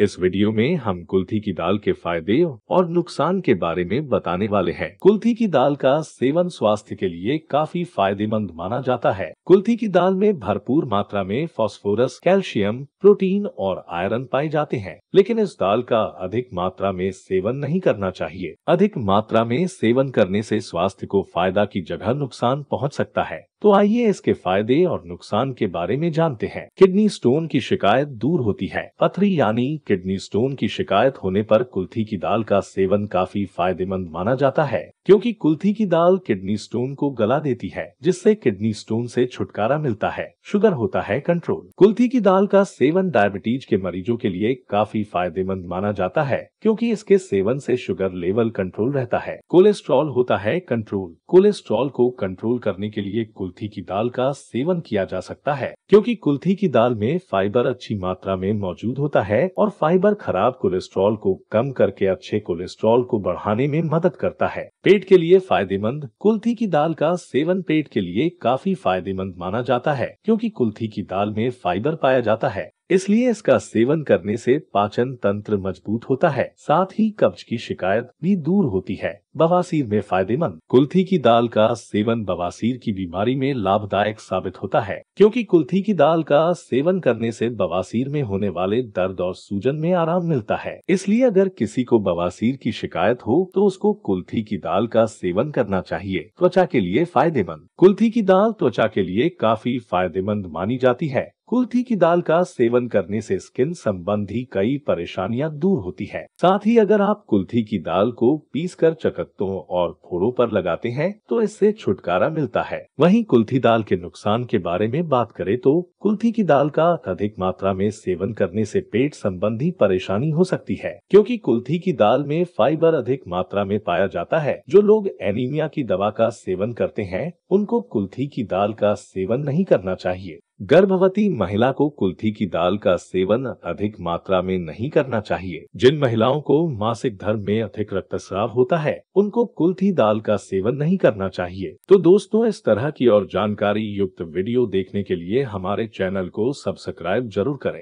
इस वीडियो में हम कुल्थी की दाल के फायदे और नुकसान के बारे में बताने वाले हैं। कुल्थी की दाल का सेवन स्वास्थ्य के लिए काफी फायदेमंद माना जाता है कुल्थी की दाल में भरपूर मात्रा में फास्फोरस कैल्शियम प्रोटीन और आयरन पाए जाते हैं लेकिन इस दाल का अधिक मात्रा में सेवन नहीं करना चाहिए अधिक मात्रा में सेवन करने से स्वास्थ्य को फायदा की जगह नुकसान पहुंच सकता है तो आइए इसके फायदे और नुकसान के बारे में जानते हैं किडनी स्टोन की शिकायत दूर होती है पथरी यानी किडनी स्टोन की शिकायत होने पर कुल्थी की दाल का सेवन काफी फायदेमंद माना जाता है क्योंकि कुल्थी की दाल किडनी स्टोन को गला देती है जिससे किडनी स्टोन से छुटकारा मिलता है शुगर होता है कंट्रोल कुल्थी की दाल का सेवन डायबिटीज के मरीजों के लिए काफी फायदेमंद माना जाता है क्योंकि इसके सेवन से शुगर लेवल कंट्रोल रहता है कोलेस्ट्रॉल होता है कंट्रोल कोलेस्ट्रॉल को कंट्रोल करने के लिए कुल्थी की दाल का सेवन किया जा सकता है क्योंकि कुल्थी की दाल में फाइबर अच्छी मात्रा में मौजूद होता है और फाइबर खराब कोलेस्ट्रॉल को कम करके अच्छे कोलेस्ट्रॉल को बढ़ाने में मदद करता है पेट के लिए फायदेमंद कुल्थी की दाल का सेवन पेट के लिए काफी फायदेमंद माना जाता है क्योंकि कुल्थी की दाल में फाइबर पाया जाता है इसलिए इसका सेवन करने से पाचन तंत्र मजबूत होता है साथ ही कब्ज की शिकायत भी दूर होती है बवासीर में फायदेमंद कुल्थी की दाल का सेवन बवासीर की बीमारी में लाभदायक साबित होता है क्योंकि कुल्थी की दाल का सेवन करने से बवासीर में होने वाले दर्द और सूजन में आराम मिलता है इसलिए अगर किसी को बवासीर की शिकायत हो तो उसको कुल्थी की दाल का सेवन करना चाहिए त्वचा के लिए फायदेमंद कुल्थी की दाल त्वचा के लिए काफी फायदेमंद मानी जाती है कुल्थी की दाल का सेवन करने से स्किन संबंधी कई परेशानियां दूर होती है साथ ही अगर आप कुल्थी की दाल को पीस कर चकत्तों और फोड़ों पर लगाते हैं तो इससे छुटकारा मिलता है वहीं कुल्थी दाल के नुकसान के बारे में बात करें तो कुल्थी की दाल का अधिक मात्रा में सेवन करने से पेट संबंधी परेशानी हो सकती है क्योंकि कुल्थी की दाल में फाइबर अधिक मात्रा में पाया जाता है जो लोग एनीमिया की दवा का सेवन करते हैं उनको कुल्थी की दाल का सेवन नहीं करना चाहिए गर्भवती महिला को कुल्थी की दाल का सेवन अधिक मात्रा में नहीं करना चाहिए जिन महिलाओं को मासिक धर्म में अधिक रक्तस्राव होता है उनको कुल्थी दाल का सेवन नहीं करना चाहिए तो दोस्तों इस तरह की और जानकारी युक्त वीडियो देखने के लिए हमारे चैनल को सब्सक्राइब जरूर करें